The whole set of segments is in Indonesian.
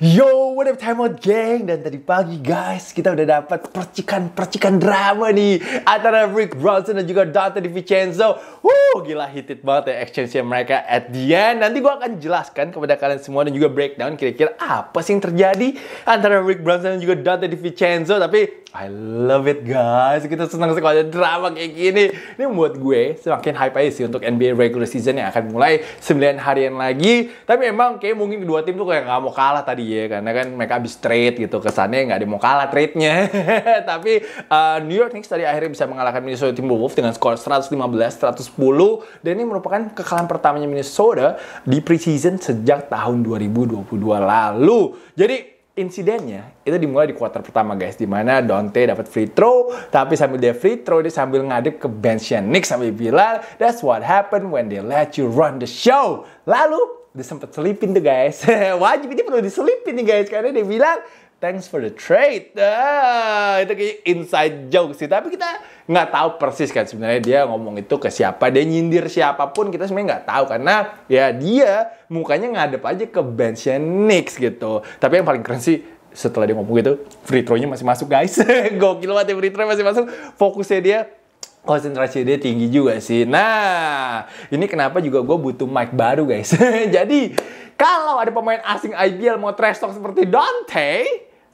Yo, what up time out gang? Dan tadi pagi guys, kita udah dapat percikan-percikan drama nih antara Rick Bronson dan juga Dante DiVincenzo. Wuh, gila hitit banget ya exchange mereka at the end. Nanti gue akan jelaskan kepada kalian semua dan juga breakdown kira-kira apa sih yang terjadi antara Rick Bronson dan juga Dante DiVincenzo. Tapi I love it guys, kita senang sekali ada drama kayak gini. Ini membuat gue semakin hype aja sih untuk NBA regular season yang akan mulai 9 harian lagi. Tapi emang kayak mungkin kedua tim tuh kayak nggak mau kalah tadi ya dia karena kan mereka habis trade gitu kesannya nggak ada mau kalah trade-nya tapi uh, New York Knicks tadi akhirnya bisa mengalahkan Minnesota Timberwolves dengan skor 115-110 dan ini merupakan kekalahan pertamanya Minnesota di preseason sejak tahun 2022 lalu jadi insidennya itu dimulai di kuarter pertama guys di mana Dante dapat free throw tapi sambil dia free throw dia sambil ngadep ke benchnya Nick sambil bilang that's what happened when they let you run the show lalu disempet selipin tuh guys. Wajib ini perlu diselipin nih guys karena dia bilang thanks for the trade. Ah, itu kayak inside joke sih. Tapi kita nggak tahu persis kan sebenarnya dia ngomong itu ke siapa. Dia nyindir siapapun kita sebenarnya nggak tahu karena ya dia mukanya ngadep aja ke benchnya Nix gitu. Tapi yang paling keren sih setelah dia ngomong gitu, free throw-nya masih masuk guys. Gokil banget ya free throw masih masuk. Fokusnya dia konsentrasi dia tinggi juga sih. Nah, ini kenapa juga gue butuh mic baru guys. Jadi, kalau ada pemain asing ideal mau trash talk seperti Dante,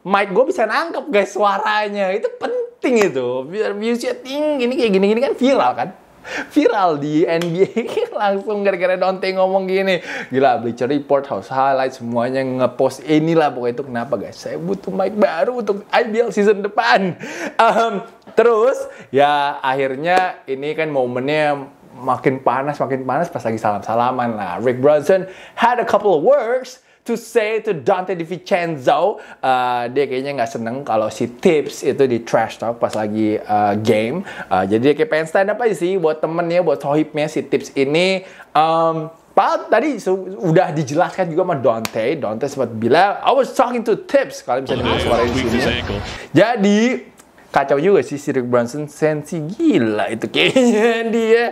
mic gue bisa nangkep guys suaranya. Itu penting itu. Biar viewsnya tinggi. Ini kayak gini-gini kan viral kan. Viral di NBA kan langsung gara-gara Dante ngomong gini. Gila, Bleacher Report, House Highlight, semuanya ngepost inilah. Pokoknya itu kenapa guys. Saya butuh mic baru untuk IBL season depan. Um, Terus ya akhirnya ini kan momennya makin panas makin panas pas lagi salam-salaman lah. Rick Brunson had a couple of words to say to Dante DiVincenzo uh, dia kayaknya nggak seneng kalau si tips itu di trash talk pas lagi uh, game uh, jadi dia kayak pengen stand up aja sih buat temennya buat sohibnya si tips ini um, Padahal tadi sudah dijelaskan juga sama Dante. Dante sempat bilang, I was talking to Tips. Kalian bisa iya, dengar suara iya, di sini. Jadi, kacau juga sih si Rick Brunson sensi gila itu kayaknya dia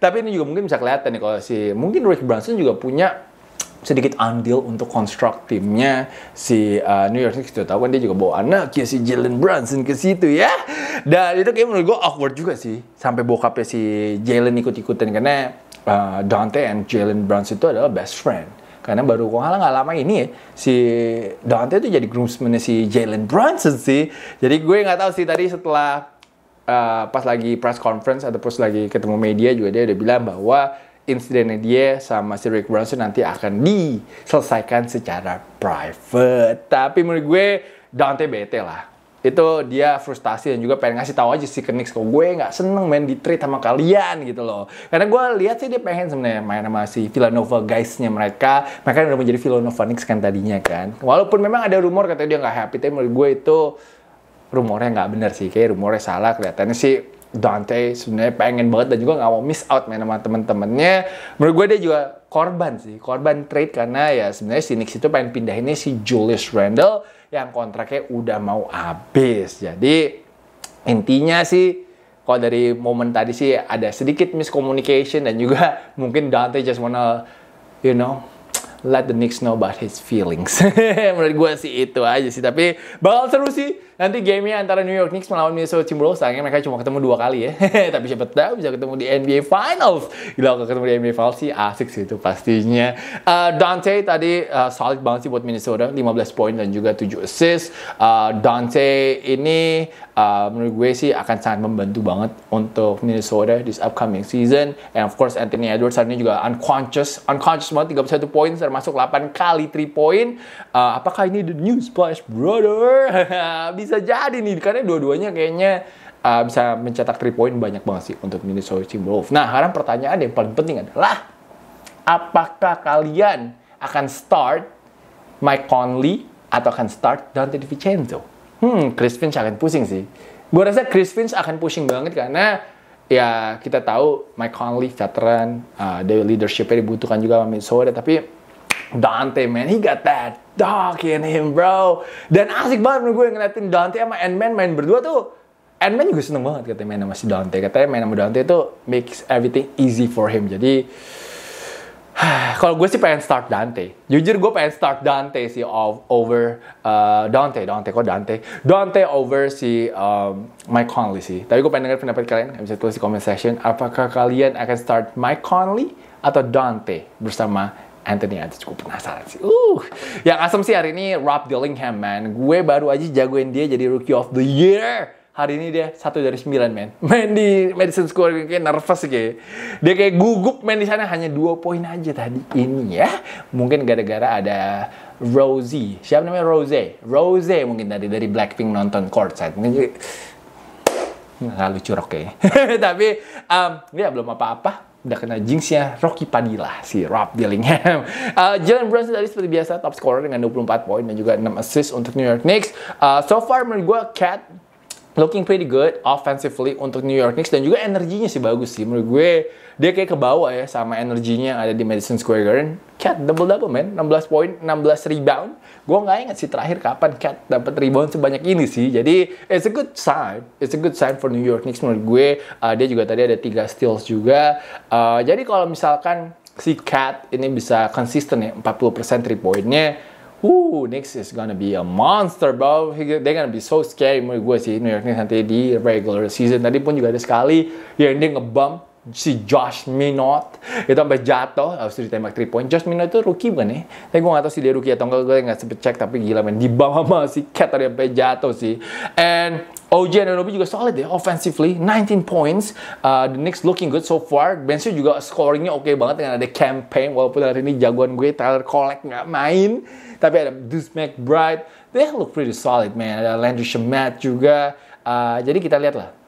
tapi ini juga mungkin bisa kelihatan nih kalau si mungkin Rick Brunson juga punya sedikit andil untuk konstruk timnya si uh, New York Knicks itu tahu kan dia juga bawa anak ya si Jalen Brunson ke situ ya dan itu kayak menurut gue awkward juga sih sampai bawa kape si Jalen ikut-ikutan karena uh, Dante and Jalen Brunson itu adalah best friend karena baru kok nggak lama ini ya, si Dante itu jadi groomsman si Jalen Brunson sih jadi gue nggak tahu sih tadi setelah uh, pas lagi press conference atau pas lagi ketemu media juga dia udah bilang bahwa insidennya dia sama si Rick Brunson nanti akan diselesaikan secara private tapi menurut gue Dante bete lah itu dia frustasi dan juga pengen ngasih tahu aja si ke Knicks kok gue nggak seneng main di trade sama kalian gitu loh karena gue lihat sih dia pengen sebenarnya main sama si Villanova guysnya mereka mereka udah menjadi Villanova Knicks kan tadinya kan walaupun memang ada rumor katanya dia nggak happy tapi menurut gue itu rumornya nggak bener sih kayak rumornya salah kelihatannya sih Dante sebenarnya pengen banget dan juga nggak mau miss out main sama temen-temennya. Menurut gue dia juga korban sih, korban trade karena ya sebenarnya si Knicks itu pengen pindahinnya si Julius Randle yang kontraknya udah mau habis. Jadi intinya sih kalau dari momen tadi sih ada sedikit miscommunication dan juga mungkin Dante just wanna you know let the Knicks know about his feelings. Menurut gue sih itu aja sih. Tapi bakal seru sih. Nanti gamenya antara New York Knicks melawan Minnesota Timberwolves. Sayangnya mereka cuma ketemu dua kali ya. Tapi siapa tahu bisa ketemu di NBA Finals. Gila kalau ketemu di NBA Finals sih asik sih itu pastinya. Uh, Dante tadi uh, solid banget sih buat Minnesota. 15 poin dan juga 7 assist. Uh, Dante ini uh, menurut gue sih akan sangat membantu banget untuk Minnesota this upcoming season. And of course Anthony Edwards hari ini juga unconscious. Unconscious banget 31 poin termasuk 8 kali 3 point. Uh, apakah ini the new splash brother? bisa jadi nih karena dua-duanya kayaknya uh, bisa mencetak 3 point banyak banget sih untuk Minnesota Timberwolves. Nah, sekarang pertanyaan yang paling penting adalah apakah kalian akan start Mike Conley atau akan start Dante DiVincenzo? Hmm, Chris Finch akan pusing sih. Gue rasa Chris Finch akan pusing banget karena ya kita tahu Mike Conley veteran, uh, leadershipnya dibutuhkan juga sama Minnesota, tapi Dante man, he got that dog in him bro. Dan asik banget menurut gue ngeliatin Dante sama Ant-Man main berdua tuh. Ant-Man juga seneng banget katanya main sama si Dante. Katanya main sama Dante tuh makes everything easy for him. Jadi kalau gue sih pengen start Dante. Jujur gue pengen start Dante sih of, over uh, Dante, Dante kok Dante, Dante over si um, Mike Conley sih. Tapi gue pengen dengar pendapat kalian. Bisa tulis di comment section. Apakah kalian akan start Mike Conley atau Dante bersama Anthony aja cukup penasaran sih. Uh, yang asem sih hari ini Rob Dillingham man. Gue baru aja jagoin dia jadi Rookie of the Year. Hari ini dia satu dari sembilan man. Main di Madison Square kayak nervous kayak. Dia kayak gugup main di sana hanya dua poin aja tadi ini ya. Mungkin gara-gara ada Rosie. Siapa namanya Rosie? Rosie mungkin tadi dari Blackpink nonton courtside. Mungkin nggak lucu oke. Okay. Tapi um, ya belum apa-apa udah kena jinxnya Rocky Padilla si Rob Dillingham. Uh, Jalen Brunson tadi seperti biasa top scorer dengan 24 poin dan juga 6 assist untuk New York Knicks. Uh, so far menurut gue Cat looking pretty good offensively untuk New York Knicks dan juga energinya sih bagus sih menurut gue dia kayak ke bawah ya sama energinya yang ada di Madison Square Garden Cat double double man 16 poin 16 rebound gue nggak ingat sih terakhir kapan Cat dapat rebound sebanyak ini sih jadi it's a good sign it's a good sign for New York Knicks menurut gue uh, dia juga tadi ada tiga steals juga uh, jadi kalau misalkan si Cat ini bisa konsisten ya 40% three pointnya. Woo, Knicks is gonna be a monster, bro. They're gonna be so scary menurut gue sih New York Knicks nanti di regular season. Tadi pun juga ada sekali yang dia ngebump si Josh Minot itu sampai jatuh harus ditembak 3 point Josh Minot itu rookie bukan nih ya? tapi gue gak tau sih dia rookie atau enggak gue gak sempet cek tapi gila men di bawah sama si Cat tadi sampai jatuh sih and OG Ananobi juga solid ya offensively 19 points uh, the Knicks looking good so far Ben juga scoringnya oke okay banget dengan ada campaign walaupun hari ini jagoan gue Tyler Collect nggak main tapi ada Deuce McBride they look pretty solid man ada Landry Shamet juga uh, jadi kita lihatlah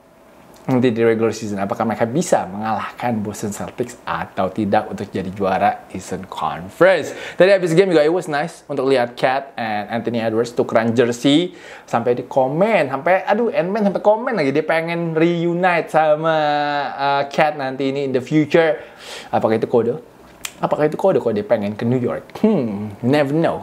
nanti di regular season apakah mereka bisa mengalahkan Boston Celtics atau tidak untuk jadi juara Eastern Conference. Tadi habis game juga it was nice untuk lihat Cat and Anthony Edwards tukeran jersey sampai di komen sampai aduh Endman sampai komen lagi dia pengen reunite sama uh, Cat nanti ini in the future. Apakah itu kode? Apakah itu kode-kode pengen ke New York? Hmm, never know.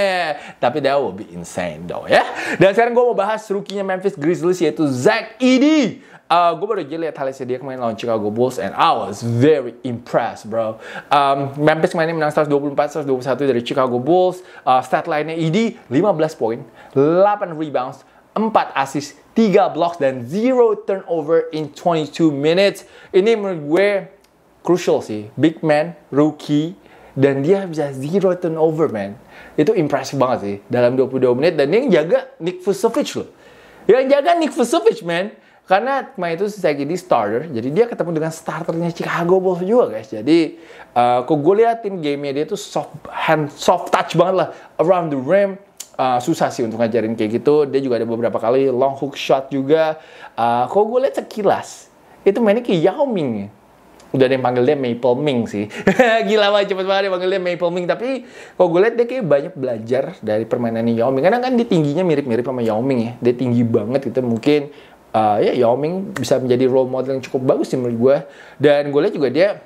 Tapi that will be insane though ya. Dan sekarang gue mau bahas rukinya Memphis Grizzlies yaitu Zach Edey. Uh, gue baru aja lihat halnya dia kemarin lawan Chicago Bulls and I was very impressed bro. Um, Memphis kemarin menang 124-121 dari Chicago Bulls. Uh, stat lainnya ED 15 poin, 8 rebounds, 4 assist, 3 blocks dan 0 turnover in 22 minutes. Ini menurut gue crucial sih. Big man, rookie, dan dia bisa zero turnover, man. Itu impresif banget sih dalam 22 menit. Dan dia yang jaga Nick Vucevic loh. Yang jaga Nick Vucevic, man. Karena main itu saya jadi starter, jadi dia ketemu dengan starternya Chicago Bulls juga guys. Jadi uh, kok gue liatin gamenya dia tuh soft hand, soft touch banget lah around the rim. Uh, susah sih untuk ngajarin kayak gitu. Dia juga ada beberapa kali long hook shot juga. Uh, kok gue liat sekilas itu mainnya kayak Yao Ming ya udah ada yang panggil dia Maple Ming sih. Gila banget cepet banget dia panggil dia Maple Ming. Tapi kok gue liat dia kayak banyak belajar dari permainannya Yao Ming. Karena kan dia tingginya mirip-mirip sama Yao Ming ya. Dia tinggi banget gitu. Mungkin uh, ya Yao Ming bisa menjadi role model yang cukup bagus sih menurut gue. Dan gue liat juga dia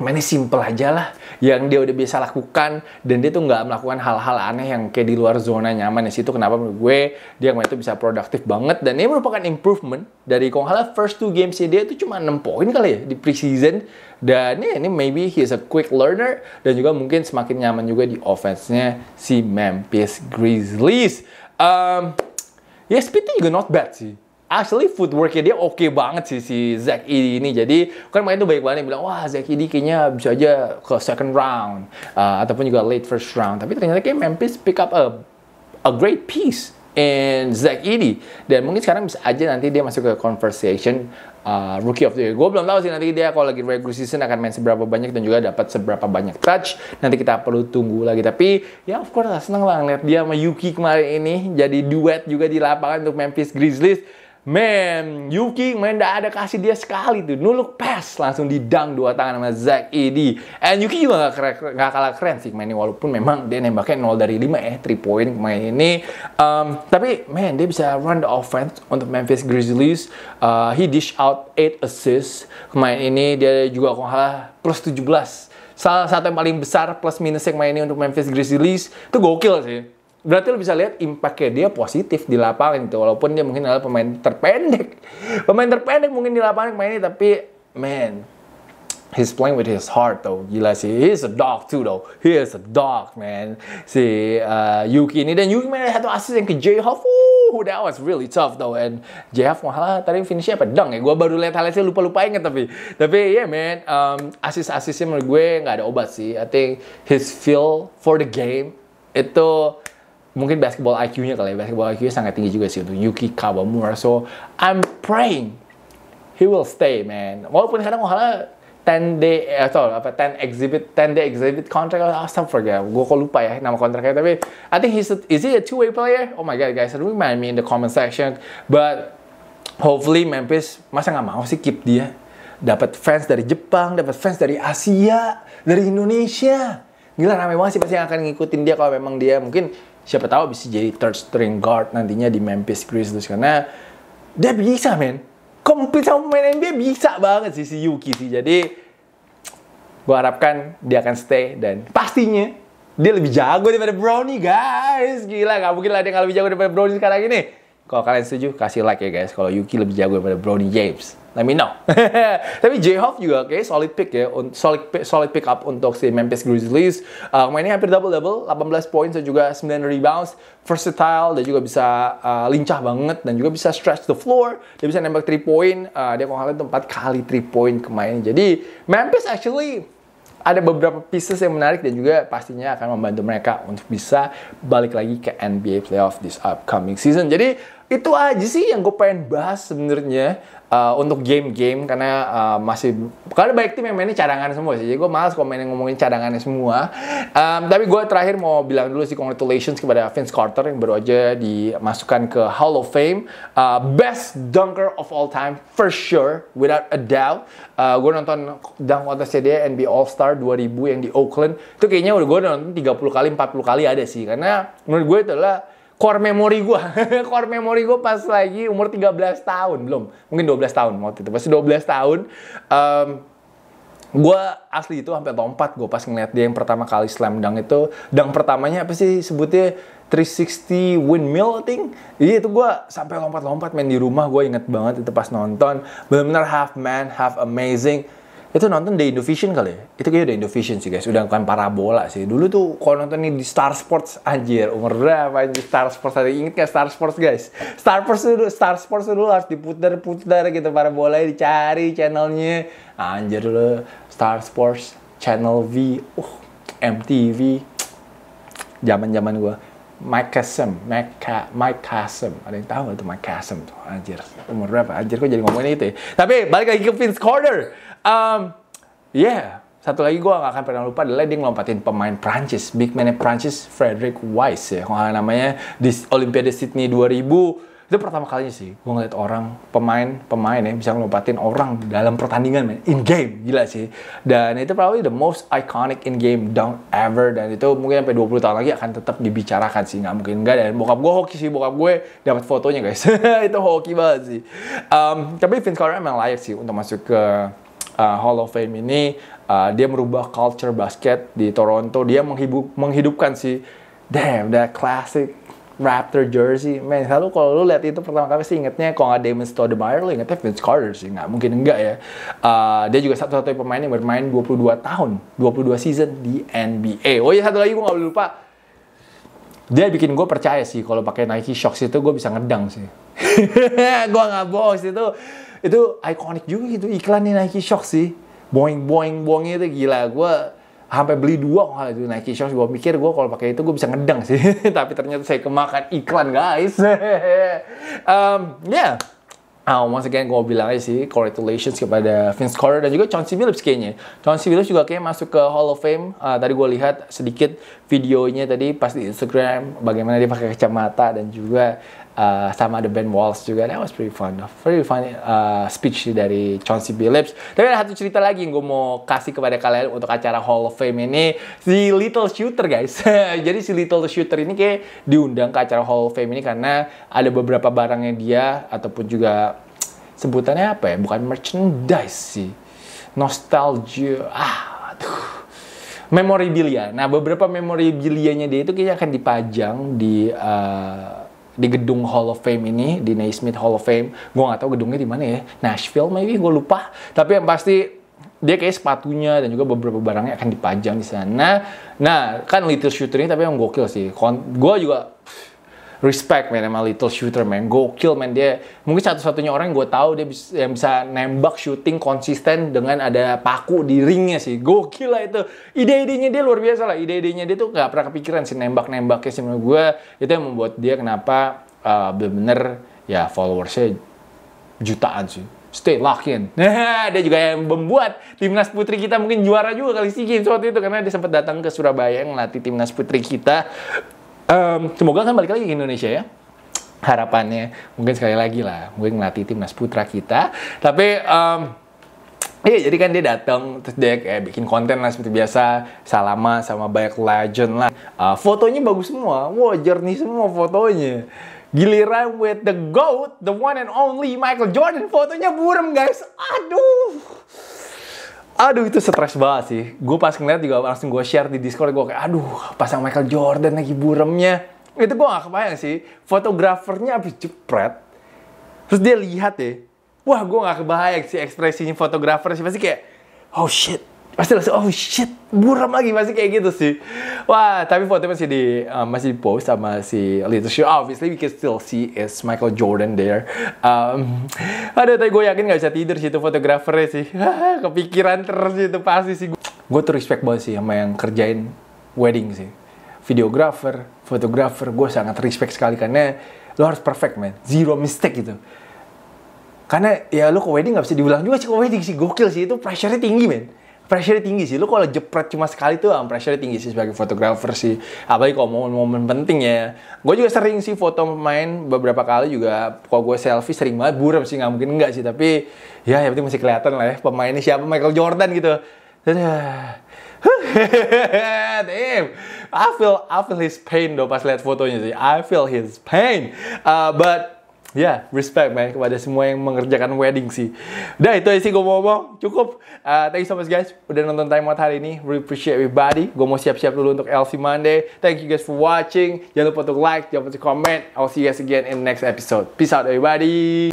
mainnya simple aja lah yang dia udah biasa lakukan dan dia tuh nggak melakukan hal-hal aneh yang kayak di luar zona nyaman di situ kenapa menurut gue dia kemarin itu bisa produktif banget dan ini merupakan improvement dari kalau first two games dia itu cuma 6 poin kali ya di preseason dan ya, ini maybe he is a quick learner dan juga mungkin semakin nyaman juga di offense-nya si Memphis Grizzlies um, ya speednya juga not bad sih actually footworknya dia oke okay banget sih si Zach Edey ini. Jadi kan main itu baik banget yang bilang wah Zack Eddy kayaknya bisa aja ke second round uh, ataupun juga late first round. Tapi ternyata kayak Memphis pick up a a great piece in Zack Eddy dan mungkin sekarang bisa aja nanti dia masuk ke conversation uh, rookie of the year. Gue belum tahu sih nanti dia kalau lagi regular season akan main seberapa banyak dan juga dapat seberapa banyak touch. Nanti kita perlu tunggu lagi. Tapi ya of course lah seneng lah ngeliat dia sama Yuki kemarin ini jadi duet juga di lapangan untuk Memphis Grizzlies Man, Yuki main gak ada kasih dia sekali tuh. Nuluk pass langsung didang dua tangan sama Zach ED. And Yuki juga gak, keren, gak kalah keren sih mainnya. Walaupun memang dia nembaknya 0 dari 5 eh. 3 point main ini. Um, tapi man, dia bisa run the offense untuk Memphis Grizzlies. Uh, he dish out 8 assist. Main ini dia juga kalah plus 17. Salah satu yang paling besar plus minus yang main ini untuk Memphis Grizzlies. Itu gokil sih berarti lo bisa lihat impactnya dia positif di lapangan itu walaupun dia mungkin adalah pemain terpendek pemain terpendek mungkin di lapangan ini tapi man he's playing with his heart though gila sih he's a dog too though he is a dog man si uh, Yuki ini dan Yuki main satu assist yang ke J Hoff Ooh, that was really tough though and J Hoff malah tadi finishnya apa pedang ya gue baru lihat highlightnya lupa lupa inget tapi tapi yeah man um, assist assistnya menurut gue nggak ada obat sih I think his feel for the game itu mungkin basketball IQ-nya kali ya. Basketball IQ-nya sangat tinggi juga sih untuk Yuki Kawamura. So, I'm praying he will stay, man. Walaupun kadang wahala 10 day atau apa 10 exhibit 10 day exhibit contract oh, forget gue kok lupa ya nama kontraknya tapi I think he's a, is he a two way player oh my god guys remind me in the comment section but hopefully Memphis masa nggak mau sih keep dia dapat fans dari Jepang dapat fans dari Asia dari Indonesia gila rame banget sih pasti yang akan ngikutin dia kalau memang dia mungkin siapa tahu bisa jadi third string guard nantinya di Memphis Grizzlies karena dia bisa men komplit sama pemain NBA bisa banget sih si Yuki sih jadi gue harapkan dia akan stay dan pastinya dia lebih jago daripada Brownie guys gila gak mungkin lah dia gak lebih jago daripada Brownie sekarang ini kalau kalian setuju, kasih like ya guys. Kalau Yuki lebih jago daripada Brownie James. Let me know. Tapi J Hoff juga oke, okay, solid pick ya, solid pick, solid pick up untuk si Memphis Grizzlies. Uh, mainnya hampir double double, 18 points dan juga 9 rebounds, versatile dan juga bisa uh, lincah banget dan juga bisa stretch the floor. Dia bisa nembak 3 point, uh, dia kalau kalian 4 kali 3 point kemarin. Jadi Memphis actually ada beberapa pieces yang menarik dan juga pastinya akan membantu mereka untuk bisa balik lagi ke NBA playoff this upcoming season. Jadi itu aja sih yang gue pengen bahas sebenarnya uh, untuk game-game karena uh, masih karena banyak tim yang mainnya cadangan semua sih. Jadi gue malas komen ngomongin cadangannya semua. Um, tapi gue terakhir mau bilang dulu sih congratulations kepada Vince Carter yang baru aja dimasukkan ke Hall of Fame uh, best dunker of all time for sure without a doubt. Uh, gue nonton dunk contest dia NBA All Star 2000 yang di Oakland itu kayaknya udah gue nonton 30 kali 40 kali ada sih karena menurut gue itu adalah core memory gue core memory gue pas lagi umur 13 tahun belum mungkin 12 tahun waktu itu pasti 12 tahun um, gue asli itu sampai lompat gue pas ngeliat dia yang pertama kali slam dunk itu dunk pertamanya apa sih sebutnya 360 windmill thing iya itu gue sampai lompat-lompat main di rumah gue inget banget itu pas nonton bener benar half man half amazing itu nonton The Indovision kali ya? Itu kayaknya The Indovision sih guys, udah bukan parabola sih. Dulu tuh kalau nonton ini di Star Sports, anjir umur berapa di Star Sports tadi inget gak Star Sports guys? Star Sports dulu, Star Sports dulu harus diputar-putar gitu parabola dicari channelnya. Anjir dulu Star Sports Channel V, uh, MTV, zaman-zaman gua Micasm, Mike Micasm. Ada yang tahu itu Micasm tuh, anjir. Umur berapa? Anjir kok jadi ngomongin itu ya. Tapi balik lagi ke Vince Carter. Um, yeah, satu lagi gue gak akan pernah lupa adalah dia ngelompatin pemain Prancis, big man Prancis Frederick Weiss ya, kalau namanya di Olimpiade Sydney 2000 itu pertama kalinya sih gue ngeliat orang pemain pemain ya bisa ngelompatin orang dalam pertandingan man. in game gila sih dan itu probably the most iconic in game dunk ever dan itu mungkin sampai 20 tahun lagi akan tetap dibicarakan sih nggak mungkin nggak dan bokap gue hoki sih bokap gue dapat fotonya guys itu hoki banget sih um, tapi Vince Carter emang layak sih untuk masuk ke uh, Hall of Fame ini uh, dia merubah culture basket di Toronto dia menghidup menghidupkan sih damn that classic Raptor jersey. men. selalu kalau lu lihat itu pertama kali sih ingetnya kalau nggak Damon Stoudemire, lu ingetnya Vince Carter sih. Nggak mungkin enggak ya. Uh, dia juga satu satu pemain yang bermain 22 tahun, 22 season di NBA. Oh iya, satu lagi gue nggak boleh lupa. Dia bikin gue percaya sih kalau pakai Nike Shocks itu gue bisa ngedang sih. gue nggak bohong sih itu itu ikonik juga gitu iklannya Nike Shocks sih. Boing boing boing itu gila gue sampai beli dua kalau itu Nike shoes gue mikir gue kalau pakai itu gue bisa ngedeng sih tapi ternyata saya kemakan iklan guys um, ya yeah. Oh, once again gue bilang aja sih congratulations kepada Vince Carter dan juga Chauncey Phillips kayaknya Chauncey Phillips juga kayaknya masuk ke Hall of Fame uh, tadi gue lihat sedikit videonya tadi pas di Instagram bagaimana dia pakai kacamata dan juga Uh, sama ada Ben Walls juga, that was pretty fun, very fun uh, eh, speech dari Chauncey Billups. Tapi ada satu cerita lagi yang gue mau kasih kepada kalian untuk acara Hall of Fame ini, si Little Shooter guys. Jadi si Little Shooter ini kayak diundang ke acara Hall of Fame ini karena ada beberapa barangnya dia ataupun juga sebutannya apa ya? Bukan merchandise sih, nostalgia. Ah, aduh memorabilia. Nah, beberapa memorabilianya dia itu kayaknya akan dipajang di uh, di gedung Hall of Fame ini di Naismith Hall of Fame gue nggak tahu gedungnya di mana ya Nashville maybe gue lupa tapi yang pasti dia kayak sepatunya dan juga beberapa barangnya akan dipajang di sana. Nah, kan little Shooter ini, tapi yang gokil sih. Kon gue juga respect man sama Little Shooter man go kill man dia mungkin satu-satunya orang yang gue tahu dia bisa, yang bisa nembak shooting konsisten dengan ada paku di ringnya sih go kill lah itu ide-idenya dia luar biasa lah ide-idenya dia tuh nggak pernah kepikiran sih nembak-nembaknya sih menurut gue itu yang membuat dia kenapa uh, bener-bener ya followersnya jutaan sih stay lucky Nah, dia juga yang membuat timnas putri kita mungkin juara juga kali sih, waktu itu karena dia sempat datang ke Surabaya ngelatih timnas putri kita um, semoga kan balik lagi ke Indonesia ya harapannya mungkin sekali lagi lah mungkin ngelatih timnas putra kita tapi um, Iya, jadi kan dia datang terus dia kayak bikin konten lah seperti biasa, salama sama banyak legend lah. Uh, fotonya bagus semua, wow jernih semua fotonya. Giliran with the GOAT, the one and only Michael Jordan, fotonya buram guys. Aduh. Aduh itu stres banget sih. Gue pas ngeliat juga langsung gue share di Discord gue kayak aduh pasang Michael Jordan lagi buremnya. Itu gue gak kebayang sih. Fotografernya habis jepret. Terus dia lihat ya. Wah gue gak kebayang sih ekspresinya fotografer sih. Pasti kayak oh shit. Pasti langsung oh shit buram lagi masih kayak gitu sih wah tapi fotonya masih di uh, masih di post sama si Little show obviously we can still see is Michael Jordan there um, aduh tapi gue yakin gak bisa tidur sih itu fotografernya sih kepikiran terus itu pasti sih gue tuh respect banget sih sama yang kerjain wedding sih videographer fotografer gue sangat respect sekali karena lo harus perfect man zero mistake gitu karena ya lo ke wedding gak bisa diulang juga sih ke wedding sih gokil sih itu pressure-nya tinggi man pressure tinggi sih. Lu kalau jepret cuma sekali tuh um, pressure tinggi sih sebagai fotografer sih. Apalagi kalau momen-momen penting ya. Gue juga sering sih foto main beberapa kali juga. Kalau gue selfie sering banget buram sih. Nggak mungkin enggak sih. Tapi ya yang penting masih kelihatan lah ya. Pemainnya siapa Michael Jordan gitu. Ya. Damn, I feel I feel his pain though pas lihat fotonya sih. I feel his pain. Uh, but ya yeah, respect man kepada semua yang mengerjakan wedding sih. Udah itu sih gue mau ngomong cukup. Uh, thank you so much guys udah nonton Time Out hari ini. Really appreciate everybody. Gue mau siap-siap dulu untuk LC Monday. Thank you guys for watching. Jangan lupa untuk like, jangan lupa untuk comment. I'll see you guys again in next episode. Peace out everybody.